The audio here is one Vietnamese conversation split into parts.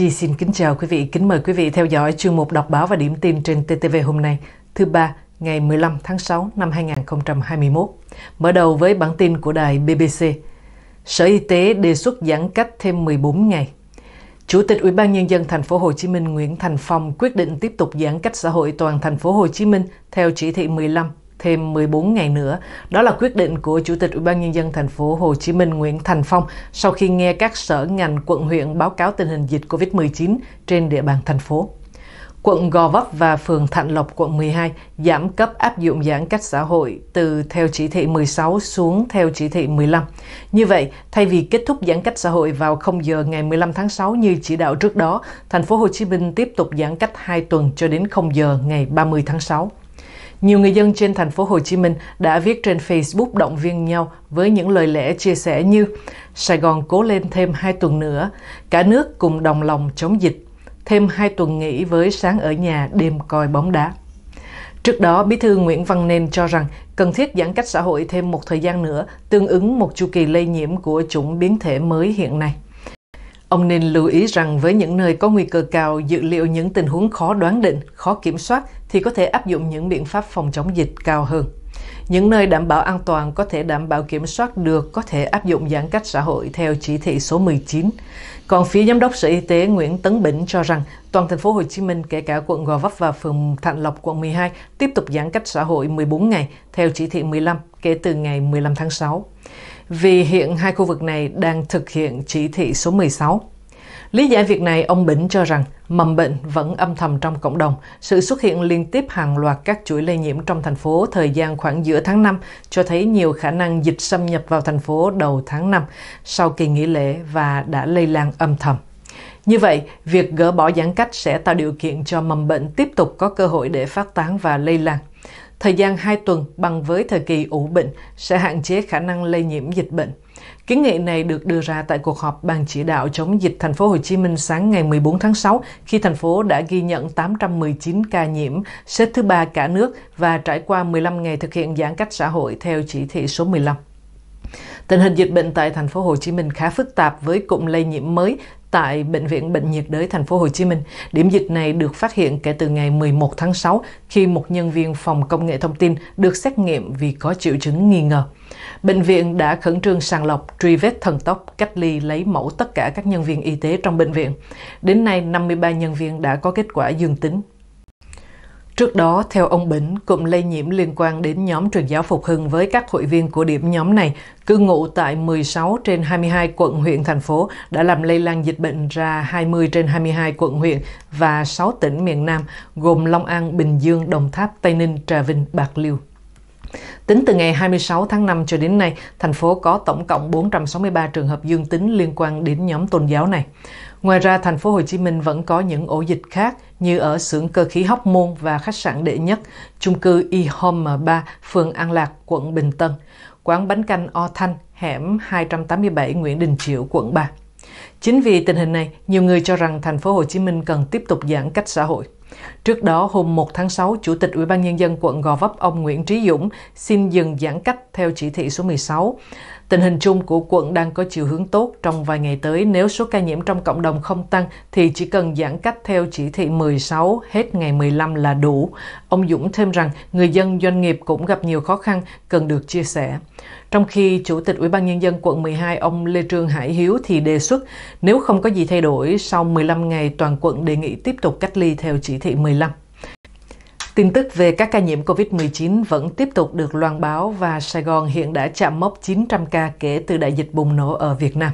Chi xin kính chào quý vị, kính mời quý vị theo dõi chương mục đọc báo và điểm tin trên TTV hôm nay, thứ ba, ngày 15 tháng 6 năm 2021. Mở đầu với bản tin của đài BBC. Sở Y tế đề xuất giãn cách thêm 14 ngày. Chủ tịch Ủy ban nhân dân thành phố Hồ Chí Minh Nguyễn Thành Phong quyết định tiếp tục giãn cách xã hội toàn thành phố Hồ Chí Minh theo chỉ thị 15 thêm 14 ngày nữa. Đó là quyết định của Chủ tịch Ủy ban nhân dân thành phố Hồ Chí Minh Nguyễn Thành Phong sau khi nghe các sở ngành quận huyện báo cáo tình hình dịch COVID-19 trên địa bàn thành phố. Quận Gò Vấp và phường Thạnh Lộc quận 12 giảm cấp áp dụng giãn cách xã hội từ theo chỉ thị 16 xuống theo chỉ thị 15. Như vậy, thay vì kết thúc giãn cách xã hội vào 0 giờ ngày 15 tháng 6 như chỉ đạo trước đó, thành phố Hồ Chí Minh tiếp tục giãn cách 2 tuần cho đến 0 giờ ngày 30 tháng 6. Nhiều người dân trên thành phố Hồ Chí Minh đã viết trên Facebook động viên nhau với những lời lẽ chia sẻ như Sài Gòn cố lên thêm 2 tuần nữa, cả nước cùng đồng lòng chống dịch, thêm 2 tuần nghỉ với sáng ở nhà đêm coi bóng đá. Trước đó, Bí thư Nguyễn Văn Nên cho rằng cần thiết giãn cách xã hội thêm một thời gian nữa, tương ứng một chu kỳ lây nhiễm của chủng biến thể mới hiện nay. Ông nên lưu ý rằng với những nơi có nguy cơ cao, dự liệu những tình huống khó đoán định, khó kiểm soát thì có thể áp dụng những biện pháp phòng chống dịch cao hơn. Những nơi đảm bảo an toàn có thể đảm bảo kiểm soát được có thể áp dụng giãn cách xã hội theo chỉ thị số 19. Còn phía giám đốc Sở Y tế Nguyễn Tấn Bỉnh cho rằng toàn thành phố Hồ Chí Minh kể cả quận Gò Vấp và phường Thạnh Lộc quận 12 tiếp tục giãn cách xã hội 14 ngày theo chỉ thị 15 kể từ ngày 15 tháng 6 vì hiện hai khu vực này đang thực hiện chỉ thị số 16. Lý giải việc này, ông Bỉnh cho rằng mầm bệnh vẫn âm thầm trong cộng đồng. Sự xuất hiện liên tiếp hàng loạt các chuỗi lây nhiễm trong thành phố thời gian khoảng giữa tháng 5 cho thấy nhiều khả năng dịch xâm nhập vào thành phố đầu tháng 5 sau kỳ nghỉ lễ và đã lây lan âm thầm. Như vậy, việc gỡ bỏ giãn cách sẽ tạo điều kiện cho mầm bệnh tiếp tục có cơ hội để phát tán và lây lan. Thời gian 2 tuần bằng với thời kỳ ủ bệnh sẽ hạn chế khả năng lây nhiễm dịch bệnh. Kiến nghị này được đưa ra tại cuộc họp Ban chỉ đạo chống dịch thành phố Hồ Chí Minh sáng ngày 14 tháng 6 khi thành phố đã ghi nhận 819 ca nhiễm, xếp thứ ba cả nước và trải qua 15 ngày thực hiện giãn cách xã hội theo chỉ thị số 15. Tình hình dịch bệnh tại thành phố Hồ Chí Minh khá phức tạp với cụm lây nhiễm mới tại Bệnh viện Bệnh nhiệt đới thành phố Hồ Chí Minh. Điểm dịch này được phát hiện kể từ ngày 11 tháng 6 khi một nhân viên phòng công nghệ thông tin được xét nghiệm vì có triệu chứng nghi ngờ. Bệnh viện đã khẩn trương sàng lọc, truy vết thần tốc, cách ly lấy mẫu tất cả các nhân viên y tế trong bệnh viện. Đến nay, 53 nhân viên đã có kết quả dương tính Trước đó, theo ông Bỉnh, cụm lây nhiễm liên quan đến nhóm truyền giáo Phục Hưng với các hội viên của điểm nhóm này cư ngụ tại 16 trên 22 quận huyện thành phố đã làm lây lan dịch bệnh ra 20 trên 22 quận huyện và 6 tỉnh miền Nam gồm Long An, Bình Dương, Đồng Tháp, Tây Ninh, Trà Vinh, Bạc Liêu. Tính từ ngày 26 tháng 5 cho đến nay, thành phố có tổng cộng 463 trường hợp dương tính liên quan đến nhóm tôn giáo này. Ngoài ra, thành phố Hồ Chí Minh vẫn có những ổ dịch khác như ở xưởng cơ khí Hóc Môn và khách sạn Đệ Nhất, chung cư Y Home 3, phường An Lạc, quận Bình Tân, quán bánh canh O Thanh, hẻm 287 Nguyễn Đình Chiểu, quận 3. Chính vì tình hình này, nhiều người cho rằng thành phố Hồ Chí Minh cần tiếp tục giãn cách xã hội. Trước đó, hôm 1 tháng 6, Chủ tịch Ủy ban Nhân dân quận Gò Vấp ông Nguyễn Trí Dũng xin dừng giãn cách theo chỉ thị số 16. Tình hình chung của quận đang có chiều hướng tốt trong vài ngày tới nếu số ca nhiễm trong cộng đồng không tăng thì chỉ cần giãn cách theo chỉ thị 16 hết ngày 15 là đủ. Ông Dũng thêm rằng người dân doanh nghiệp cũng gặp nhiều khó khăn cần được chia sẻ. Trong khi Chủ tịch Ủy ban Nhân dân quận 12 ông Lê Trương Hải Hiếu thì đề xuất nếu không có gì thay đổi sau 15 ngày toàn quận đề nghị tiếp tục cách ly theo chỉ thị 15. Tin tức về các ca nhiễm COVID-19 vẫn tiếp tục được loan báo và Sài Gòn hiện đã chạm mốc 900 ca kể từ đại dịch bùng nổ ở Việt Nam.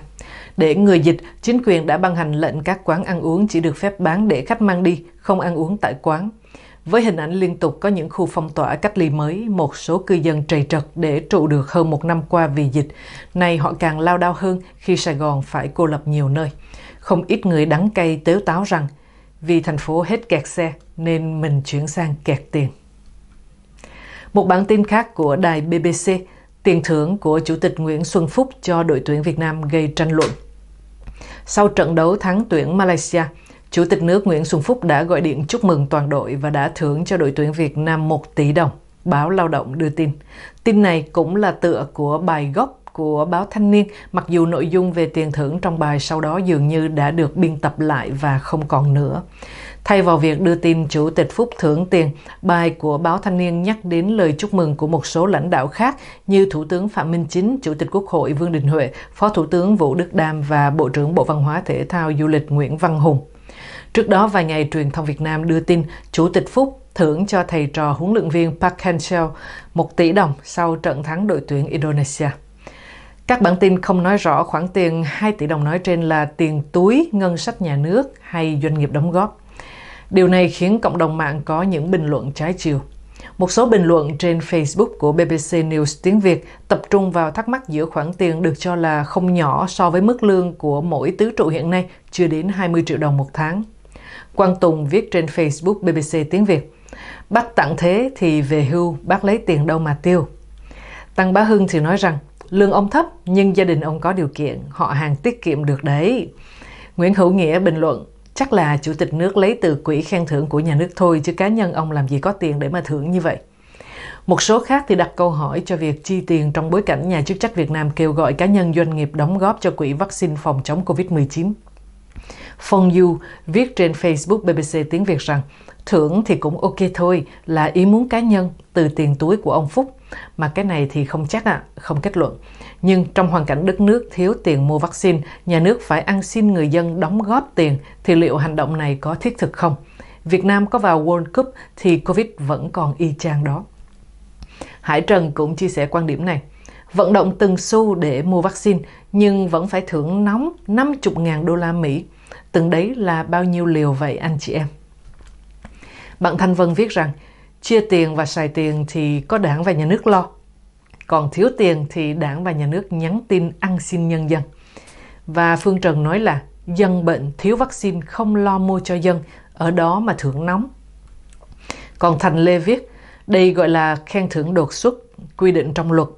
Để người dịch, chính quyền đã ban hành lệnh các quán ăn uống chỉ được phép bán để khách mang đi, không ăn uống tại quán. Với hình ảnh liên tục có những khu phong tỏa cách ly mới, một số cư dân trầy trật để trụ được hơn một năm qua vì dịch. Nay họ càng lao đao hơn khi Sài Gòn phải cô lập nhiều nơi. Không ít người đắng cay tếu táo rằng, vì thành phố hết kẹt xe, nên mình chuyển sang kẹt tiền. Một bản tin khác của đài BBC, tiền thưởng của Chủ tịch Nguyễn Xuân Phúc cho đội tuyển Việt Nam gây tranh luận. Sau trận đấu thắng tuyển Malaysia, Chủ tịch nước Nguyễn Xuân Phúc đã gọi điện chúc mừng toàn đội và đã thưởng cho đội tuyển Việt Nam 1 tỷ đồng. Báo Lao động đưa tin. Tin này cũng là tựa của bài gốc của báo Thanh niên, mặc dù nội dung về tiền thưởng trong bài sau đó dường như đã được biên tập lại và không còn nữa. Thay vào việc đưa tin Chủ tịch Phúc thưởng tiền, bài của báo Thanh niên nhắc đến lời chúc mừng của một số lãnh đạo khác như Thủ tướng Phạm Minh Chính, Chủ tịch Quốc hội Vương Đình Huệ, Phó Thủ tướng Vũ Đức Đam và Bộ trưởng Bộ Văn hóa Thể thao Du lịch Nguyễn Văn Hùng. Trước đó vài ngày, truyền thông Việt Nam đưa tin Chủ tịch Phúc thưởng cho thầy trò huấn luyện viên Park Hang-seo 1 tỷ đồng sau trận thắng đội tuyển Indonesia. Các bản tin không nói rõ khoản tiền 2 tỷ đồng nói trên là tiền túi, ngân sách nhà nước hay doanh nghiệp đóng góp. Điều này khiến cộng đồng mạng có những bình luận trái chiều. Một số bình luận trên Facebook của BBC News tiếng Việt tập trung vào thắc mắc giữa khoản tiền được cho là không nhỏ so với mức lương của mỗi tứ trụ hiện nay, chưa đến 20 triệu đồng một tháng. Quang Tùng viết trên Facebook BBC tiếng Việt, Bác tặng thế thì về hưu, bác lấy tiền đâu mà tiêu. Tăng Bá Hưng thì nói rằng, lương ông thấp nhưng gia đình ông có điều kiện, họ hàng tiết kiệm được đấy. Nguyễn Hữu Nghĩa bình luận, Chắc là chủ tịch nước lấy từ quỹ khen thưởng của nhà nước thôi chứ cá nhân ông làm gì có tiền để mà thưởng như vậy. Một số khác thì đặt câu hỏi cho việc chi tiền trong bối cảnh nhà chức trách Việt Nam kêu gọi cá nhân doanh nghiệp đóng góp cho quỹ vaccine phòng chống COVID-19. Phong Yu viết trên Facebook BBC tiếng Việt rằng thưởng thì cũng ok thôi là ý muốn cá nhân từ tiền túi của ông Phúc mà cái này thì không chắc ạ, à, không kết luận. Nhưng trong hoàn cảnh đất nước thiếu tiền mua vaccine, nhà nước phải ăn xin người dân đóng góp tiền, thì liệu hành động này có thiết thực không? Việt Nam có vào World Cup thì Covid vẫn còn y chang đó. Hải Trần cũng chia sẻ quan điểm này. Vận động từng xu để mua vaccine, nhưng vẫn phải thưởng nóng 50.000 đô la Mỹ. Từng đấy là bao nhiêu liều vậy anh chị em? Bạn Thanh Vân viết rằng, chia tiền và xài tiền thì có đảng và nhà nước lo còn thiếu tiền thì đảng và nhà nước nhắn tin ăn xin nhân dân. Và Phương Trần nói là dân bệnh thiếu vaccine không lo mua cho dân, ở đó mà thưởng nóng. Còn Thành Lê viết, đây gọi là khen thưởng đột xuất, quy định trong luật.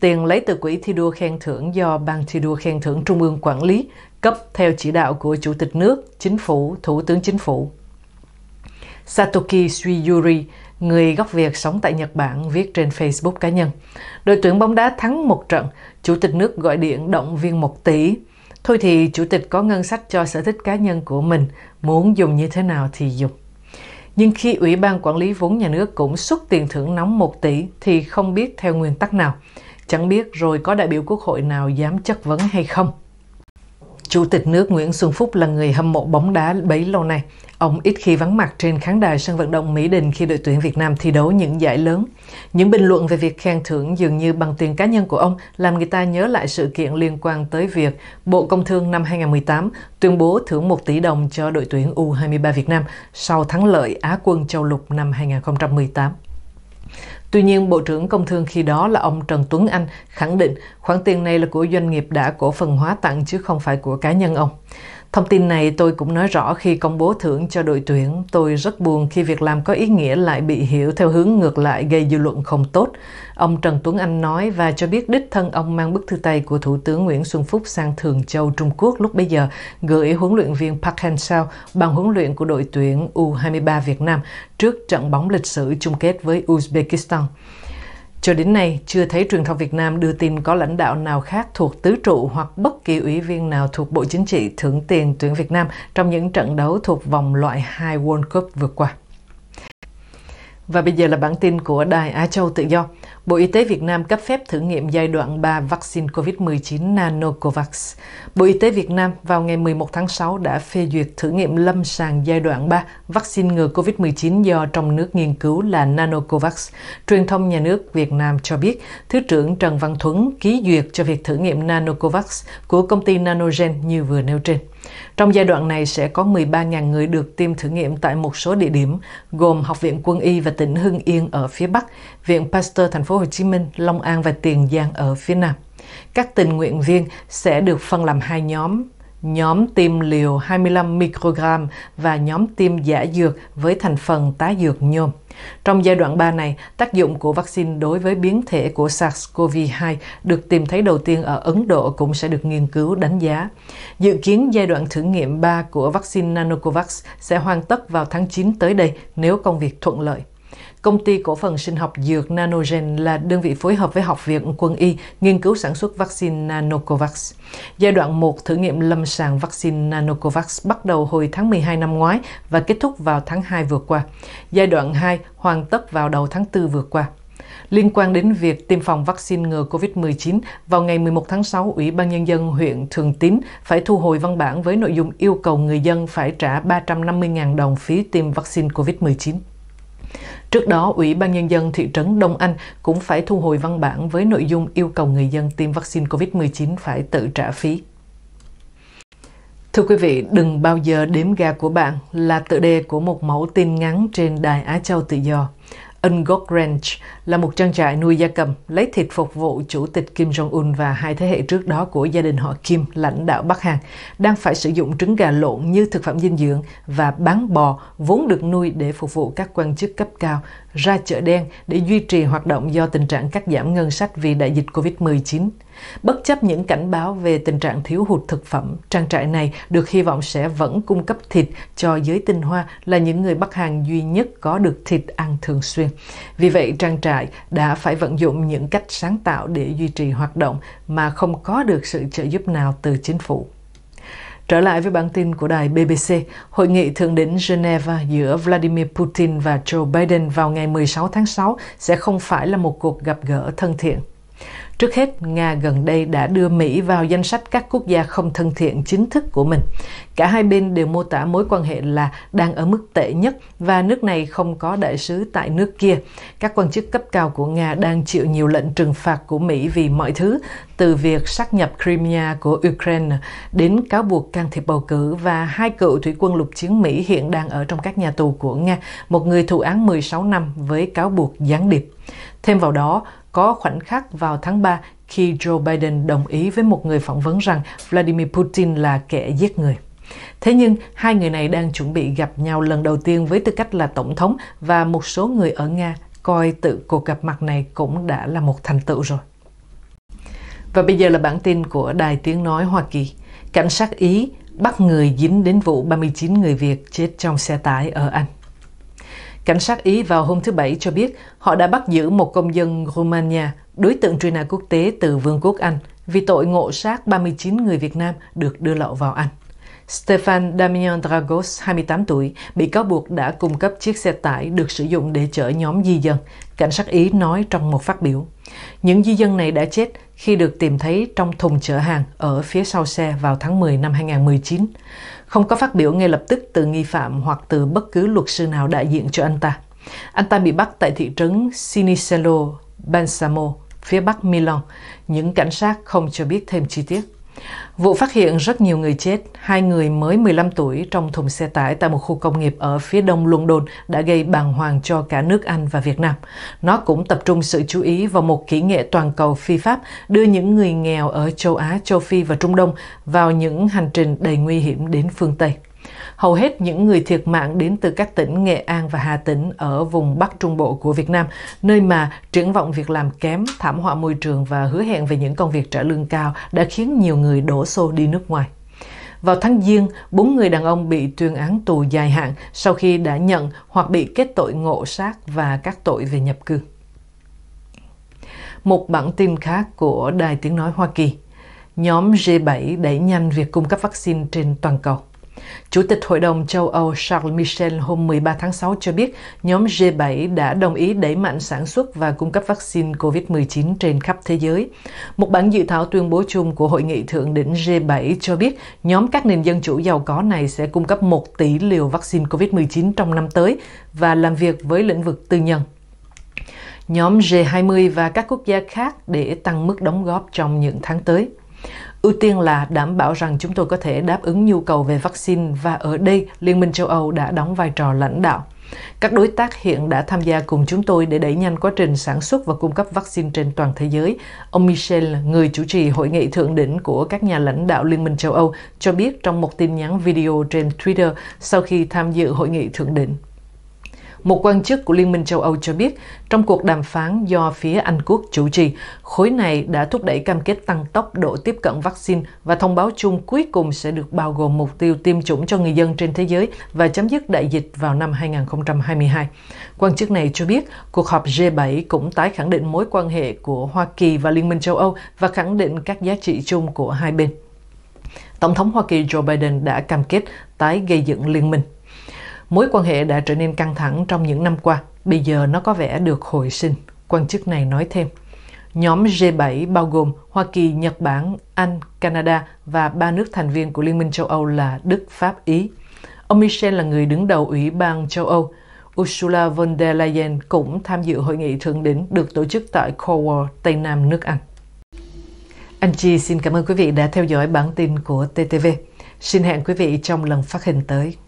Tiền lấy từ quỹ thi đua khen thưởng do Ban thi đua khen thưởng Trung ương quản lý, cấp theo chỉ đạo của Chủ tịch nước, Chính phủ, Thủ tướng Chính phủ. Satoki suyuri người gốc Việt sống tại Nhật Bản viết trên Facebook cá nhân. Đội tuyển bóng đá thắng một trận, chủ tịch nước gọi điện động viên một tỷ. Thôi thì chủ tịch có ngân sách cho sở thích cá nhân của mình, muốn dùng như thế nào thì dùng. Nhưng khi Ủy ban Quản lý vốn nhà nước cũng xuất tiền thưởng nóng 1 tỷ thì không biết theo nguyên tắc nào. Chẳng biết rồi có đại biểu quốc hội nào dám chất vấn hay không. Chủ tịch nước Nguyễn Xuân Phúc là người hâm mộ bóng đá bấy lâu nay. Ông ít khi vắng mặt trên khán đài sân vận động Mỹ Đình khi đội tuyển Việt Nam thi đấu những giải lớn. Những bình luận về việc khen thưởng dường như bằng tiền cá nhân của ông làm người ta nhớ lại sự kiện liên quan tới việc Bộ Công Thương năm 2018 tuyên bố thưởng 1 tỷ đồng cho đội tuyển U23 Việt Nam sau thắng lợi Á quân châu lục năm 2018. Tuy nhiên, Bộ trưởng Công Thương khi đó là ông Trần Tuấn Anh khẳng định khoản tiền này là của doanh nghiệp đã cổ phần hóa tặng chứ không phải của cá nhân ông. Thông tin này tôi cũng nói rõ khi công bố thưởng cho đội tuyển. Tôi rất buồn khi việc làm có ý nghĩa lại bị hiểu theo hướng ngược lại gây dư luận không tốt. Ông Trần Tuấn Anh nói và cho biết đích thân ông mang bức thư tay của Thủ tướng Nguyễn Xuân Phúc sang Thường Châu, Trung Quốc lúc bây giờ gửi huấn luyện viên Park Hang-seo, bằng huấn luyện của đội tuyển U23 Việt Nam trước trận bóng lịch sử chung kết với Uzbekistan. Cho đến nay, chưa thấy truyền thông Việt Nam đưa tin có lãnh đạo nào khác thuộc tứ trụ hoặc bất kỳ ủy viên nào thuộc Bộ Chính trị thưởng tiền tuyển Việt Nam trong những trận đấu thuộc vòng loại 2 World Cup vừa qua. Và bây giờ là bản tin của Đài Á Châu Tự Do. Bộ Y tế Việt Nam cấp phép thử nghiệm giai đoạn 3 vaccine COVID-19 Nanocovax. Bộ Y tế Việt Nam vào ngày 11 tháng 6 đã phê duyệt thử nghiệm lâm sàng giai đoạn 3 vaccine ngừa COVID-19 do trong nước nghiên cứu là Nanocovax. Truyền thông nhà nước Việt Nam cho biết, Thứ trưởng Trần Văn Thuấn ký duyệt cho việc thử nghiệm Nanocovax của công ty Nanogen như vừa nêu trên. Trong giai đoạn này sẽ có 13.000 người được tiêm thử nghiệm tại một số địa điểm, gồm Học viện Quân y và tỉnh Hưng Yên ở phía Bắc, Viện Pasteur Thành phố Hồ Chí Minh, Long An và Tiền Giang ở phía Nam. Các tình nguyện viên sẽ được phân làm hai nhóm, nhóm tiêm liều 25 microgram và nhóm tiêm giả dược với thành phần tá dược nhôm. Trong giai đoạn 3 này, tác dụng của vaccine đối với biến thể của SARS-CoV-2 được tìm thấy đầu tiên ở Ấn Độ cũng sẽ được nghiên cứu đánh giá. Dự kiến giai đoạn thử nghiệm 3 của vaccine Nanocovax sẽ hoàn tất vào tháng 9 tới đây nếu công việc thuận lợi. Công ty cổ phần sinh học dược Nanogen là đơn vị phối hợp với Học viện Quân y nghiên cứu sản xuất vaccine Nanocovax. Giai đoạn 1 thử nghiệm lâm sàng vaccine Nanocovax bắt đầu hồi tháng 12 năm ngoái và kết thúc vào tháng 2 vừa qua. Giai đoạn 2 hoàn tất vào đầu tháng 4 vừa qua. Liên quan đến việc tiêm phòng vaccine ngừa COVID-19, vào ngày 11 tháng 6, Ủy ban Nhân dân huyện Thường Tín phải thu hồi văn bản với nội dung yêu cầu người dân phải trả 350.000 đồng phí tiêm vaccine COVID-19. Trước đó, Ủy ban Nhân dân thị trấn Đông Anh cũng phải thu hồi văn bản với nội dung yêu cầu người dân tiêm vaccine COVID-19 phải tự trả phí. Thưa quý vị, đừng bao giờ đếm gà của bạn là tựa đề của một mẫu tin ngắn trên đài Á Châu Tự Do. Ungok Ranch là một trang trại nuôi gia cầm, lấy thịt phục vụ Chủ tịch Kim Jong-un và hai thế hệ trước đó của gia đình họ Kim, lãnh đạo Bắc Hàn, đang phải sử dụng trứng gà lộn như thực phẩm dinh dưỡng và bán bò vốn được nuôi để phục vụ các quan chức cấp cao ra chợ đen để duy trì hoạt động do tình trạng cắt giảm ngân sách vì đại dịch COVID-19. Bất chấp những cảnh báo về tình trạng thiếu hụt thực phẩm, trang trại này được hy vọng sẽ vẫn cung cấp thịt cho giới tinh hoa là những người Bắc hàng duy nhất có được thịt ăn thường xuyên. Vì vậy, trang trại đã phải vận dụng những cách sáng tạo để duy trì hoạt động mà không có được sự trợ giúp nào từ chính phủ. Trở lại với bản tin của đài BBC, hội nghị thượng đỉnh Geneva giữa Vladimir Putin và Joe Biden vào ngày 16 tháng 6 sẽ không phải là một cuộc gặp gỡ thân thiện. Trước hết, Nga gần đây đã đưa Mỹ vào danh sách các quốc gia không thân thiện chính thức của mình. Cả hai bên đều mô tả mối quan hệ là đang ở mức tệ nhất và nước này không có đại sứ tại nước kia. Các quan chức cấp cao của Nga đang chịu nhiều lệnh trừng phạt của Mỹ vì mọi thứ, từ việc sát nhập Crimea của Ukraine đến cáo buộc can thiệp bầu cử và hai cựu thủy quân lục chiến Mỹ hiện đang ở trong các nhà tù của Nga, một người thụ án 16 năm với cáo buộc gián điệp. Thêm vào đó, có khoảnh khắc vào tháng 3 khi Joe Biden đồng ý với một người phỏng vấn rằng Vladimir Putin là kẻ giết người. Thế nhưng, hai người này đang chuẩn bị gặp nhau lần đầu tiên với tư cách là tổng thống và một số người ở Nga coi tự cuộc gặp mặt này cũng đã là một thành tựu rồi. Và bây giờ là bản tin của Đài Tiếng Nói Hoa Kỳ. Cảnh sát Ý bắt người dính đến vụ 39 người Việt chết trong xe tải ở Anh. Cảnh sát Ý vào hôm thứ Bảy cho biết họ đã bắt giữ một công dân Romania, đối tượng truy nã quốc tế từ Vương quốc Anh, vì tội ngộ sát 39 người Việt Nam được đưa lậu vào Anh. Stefan Damian Dragos, 28 tuổi, bị cáo buộc đã cung cấp chiếc xe tải được sử dụng để chở nhóm di dân, cảnh sát Ý nói trong một phát biểu. Những di dân này đã chết khi được tìm thấy trong thùng chở hàng ở phía sau xe vào tháng 10 năm 2019 không có phát biểu ngay lập tức từ nghi phạm hoặc từ bất cứ luật sư nào đại diện cho anh ta. Anh ta bị bắt tại thị trấn Sinicelo, Balsamo, phía bắc Milan. Những cảnh sát không cho biết thêm chi tiết. Vụ phát hiện rất nhiều người chết, hai người mới 15 tuổi trong thùng xe tải tại một khu công nghiệp ở phía đông London đã gây bàng hoàng cho cả nước Anh và Việt Nam. Nó cũng tập trung sự chú ý vào một kỹ nghệ toàn cầu phi pháp đưa những người nghèo ở châu Á, châu Phi và Trung Đông vào những hành trình đầy nguy hiểm đến phương Tây. Hầu hết những người thiệt mạng đến từ các tỉnh Nghệ An và Hà Tĩnh ở vùng Bắc Trung Bộ của Việt Nam, nơi mà triển vọng việc làm kém, thảm họa môi trường và hứa hẹn về những công việc trả lương cao đã khiến nhiều người đổ xô đi nước ngoài. Vào tháng Giêng, bốn người đàn ông bị tuyên án tù dài hạn sau khi đã nhận hoặc bị kết tội ngộ sát và các tội về nhập cư. Một bản tin khác của Đài Tiếng Nói Hoa Kỳ Nhóm G7 đẩy nhanh việc cung cấp vaccine trên toàn cầu Chủ tịch Hội đồng châu Âu Charles Michel hôm 13 tháng 6 cho biết nhóm G7 đã đồng ý đẩy mạnh sản xuất và cung cấp vaccine COVID-19 trên khắp thế giới. Một bản dự thảo tuyên bố chung của Hội nghị Thượng đỉnh G7 cho biết nhóm các nền dân chủ giàu có này sẽ cung cấp 1 tỷ liều vaccine COVID-19 trong năm tới và làm việc với lĩnh vực tư nhân nhóm G20 và các quốc gia khác để tăng mức đóng góp trong những tháng tới. Ưu tiên là đảm bảo rằng chúng tôi có thể đáp ứng nhu cầu về vaccine và ở đây Liên minh châu Âu đã đóng vai trò lãnh đạo. Các đối tác hiện đã tham gia cùng chúng tôi để đẩy nhanh quá trình sản xuất và cung cấp vaccine trên toàn thế giới. Ông Michel, người chủ trì hội nghị thượng đỉnh của các nhà lãnh đạo Liên minh châu Âu, cho biết trong một tin nhắn video trên Twitter sau khi tham dự hội nghị thượng đỉnh. Một quan chức của Liên minh châu Âu cho biết, trong cuộc đàm phán do phía Anh quốc chủ trì, khối này đã thúc đẩy cam kết tăng tốc độ tiếp cận vaccine và thông báo chung cuối cùng sẽ được bao gồm mục tiêu tiêm chủng cho người dân trên thế giới và chấm dứt đại dịch vào năm 2022. Quan chức này cho biết, cuộc họp G7 cũng tái khẳng định mối quan hệ của Hoa Kỳ và Liên minh châu Âu và khẳng định các giá trị chung của hai bên. Tổng thống Hoa Kỳ Joe Biden đã cam kết tái gây dựng liên minh. Mối quan hệ đã trở nên căng thẳng trong những năm qua, bây giờ nó có vẻ được hồi sinh, quan chức này nói thêm. Nhóm G7 bao gồm Hoa Kỳ, Nhật Bản, Anh, Canada và ba nước thành viên của Liên minh châu Âu là Đức, Pháp, Ý. Ông Michel là người đứng đầu Ủy ban châu Âu. Ursula von der Leyen cũng tham dự hội nghị thượng đỉnh được tổ chức tại Cornwall, Tây Nam nước Anh. Anh Chi xin cảm ơn quý vị đã theo dõi bản tin của TTV. Xin hẹn quý vị trong lần phát hình tới.